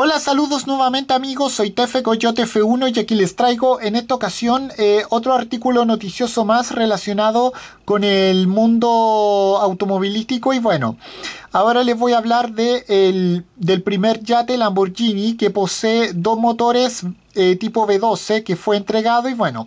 Hola, saludos nuevamente amigos, soy Tefe Coyote F1 y aquí les traigo en esta ocasión eh, otro artículo noticioso más relacionado con el mundo automovilístico y bueno, ahora les voy a hablar de del primer yate Lamborghini que posee dos motores eh, tipo V12 que fue entregado y bueno...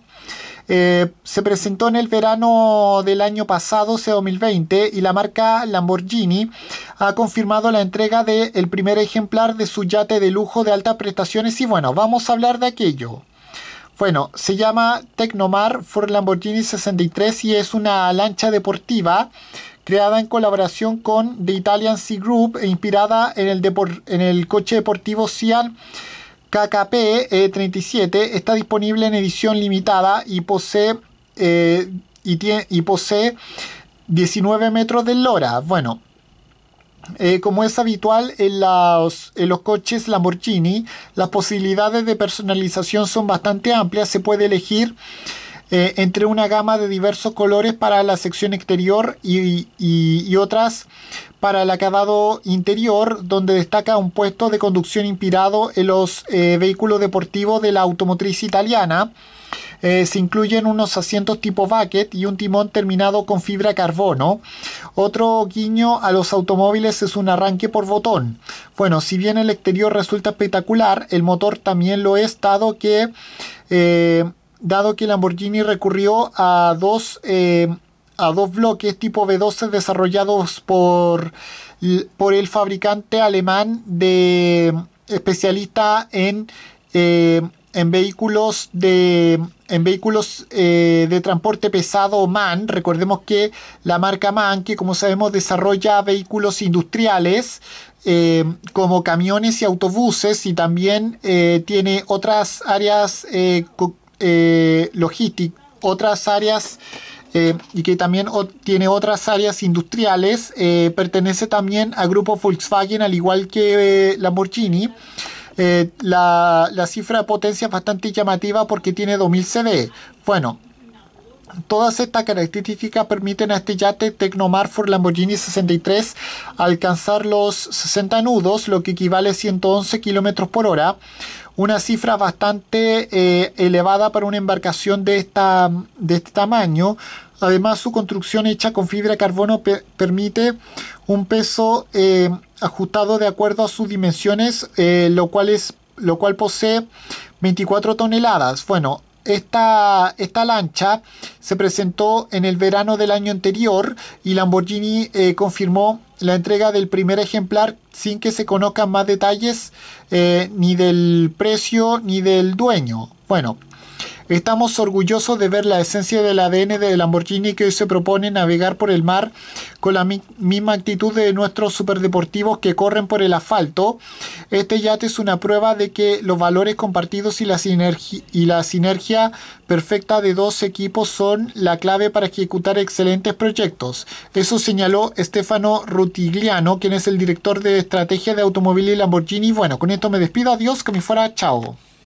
Eh, se presentó en el verano del año pasado, c 2020, y la marca Lamborghini ha confirmado la entrega del primer ejemplar de su yate de lujo de altas prestaciones. Y bueno, vamos a hablar de aquello. Bueno, se llama Tecnomar for Lamborghini 63 y es una lancha deportiva creada en colaboración con The Italian Sea Group e inspirada en el, coche deportivo SIAL. KKP-37 eh, está disponible en edición limitada y posee, eh, y, posee 19 metros de lora. Bueno, eh, como es habitual en los, en los, coches Lamborghini, las posibilidades de personalización son bastante amplias. Se puede elegir eh, entre una gama de diversos colores para la sección exterior y, otras para el acabado interior, donde destaca un puesto de conducción inspirado en los eh, vehículos deportivos de la automotriz italiana. Eh, se incluyen unos asientos tipo bucket y un timón terminado con fibra carbono. Otro guiño a los automóviles es un arranque por botón. Bueno, si bien el exterior resulta espectacular, el motor también lo es, dado que dado que Lamborghini recurrió a dos, eh, a dos bloques tipo B12 desarrollados por, por el fabricante alemán de especialista en, eh, en vehículos de en vehículos eh, de transporte pesado MAN. Recordemos que la marca MAN, que como sabemos desarrolla vehículos industriales como camiones y autobuses y también tiene otras áreas eh, logística, otras áreas eh, y que también tiene otras áreas industriales, eh, pertenece también a grupo Volkswagen, al igual que eh, Lamborghini. La, la, cifra de potencia es bastante llamativa porque tiene 2000 CV. Bueno, Todas estas características permiten a este yate Tecnomarfor Lamborghini 63 alcanzar los 60 nudos, lo que equivale a 111 kilómetros por hora, una cifra bastante eh, elevada para una embarcación de, esta, de este tamaño. Además, su construcción hecha con fibra de carbono permite un peso eh, ajustado de acuerdo a sus dimensiones, eh, lo, cual es, lo cual posee 24 toneladas. Bueno, esta, lancha se presentó en el verano del año anterior y Lamborghini eh, confirmó la entrega del primer ejemplar sin que se conozcan más detalles eh, ni del precio ni del dueño. Bueno, Estamos orgullosos de ver la esencia del ADN de Lamborghini que hoy se propone navegar por el mar con la misma actitud de nuestros superdeportivos que corren por el asfalto. Este yate es una prueba de que los valores compartidos y la, sinergia perfecta de dos equipos son la clave para ejecutar excelentes proyectos. Eso señaló Stefano Rutigliano, quien es el director de estrategia de automóvil y Lamborghini. Bueno, con esto me despido. Adiós, que me fuera. Chao.